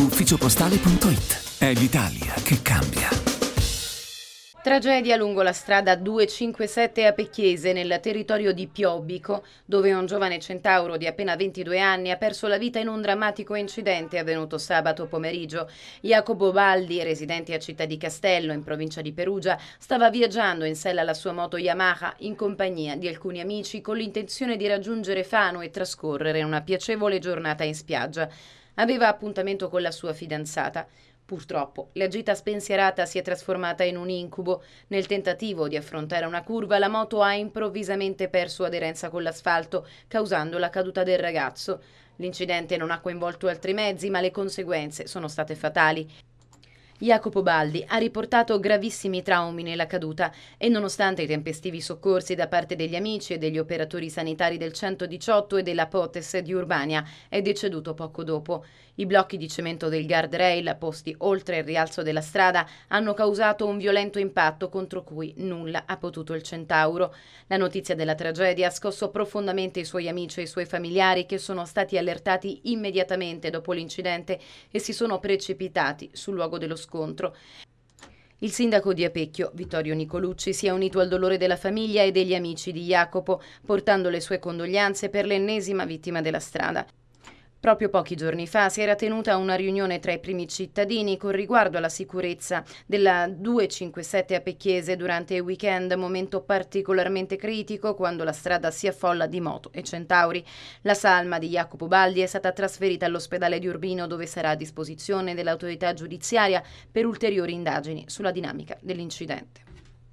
ufficiopostale.it. È l'Italia che cambia. Tragedia lungo la strada 257 a Pecchiese, nel territorio di Piobbico, dove un giovane centauro di appena 22 anni ha perso la vita in un drammatico incidente avvenuto sabato pomeriggio. Jacopo Baldi, residente a Città di Castello, in provincia di Perugia, stava viaggiando in sella alla sua moto Yamaha in compagnia di alcuni amici con l'intenzione di raggiungere Fano e trascorrere una piacevole giornata in spiaggia. Aveva appuntamento con la sua fidanzata. Purtroppo, la gita spensierata si è trasformata in un incubo. Nel tentativo di affrontare una curva, la moto ha improvvisamente perso aderenza con l'asfalto, causando la caduta del ragazzo. L'incidente non ha coinvolto altri mezzi, ma le conseguenze sono state fatali. Jacopo Baldi ha riportato gravissimi traumi nella caduta e nonostante i tempestivi soccorsi da parte degli amici e degli operatori sanitari del 118 e della Potes di Urbania, è deceduto poco dopo. I blocchi di cemento del guardrail posti oltre il rialzo della strada hanno causato un violento impatto contro cui nulla ha potuto il centauro. La notizia della tragedia ha scosso profondamente i suoi amici e i suoi familiari che sono stati allertati immediatamente dopo l'incidente e si sono precipitati sul luogo dello scontro scontro. Il sindaco di Apecchio, Vittorio Nicolucci, si è unito al dolore della famiglia e degli amici di Jacopo, portando le sue condoglianze per l'ennesima vittima della strada. Proprio pochi giorni fa si era tenuta una riunione tra i primi cittadini con riguardo alla sicurezza della 257 a Pecchiese durante il weekend, momento particolarmente critico quando la strada si affolla di moto e centauri. La salma di Jacopo Baldi è stata trasferita all'ospedale di Urbino dove sarà a disposizione dell'autorità giudiziaria per ulteriori indagini sulla dinamica dell'incidente.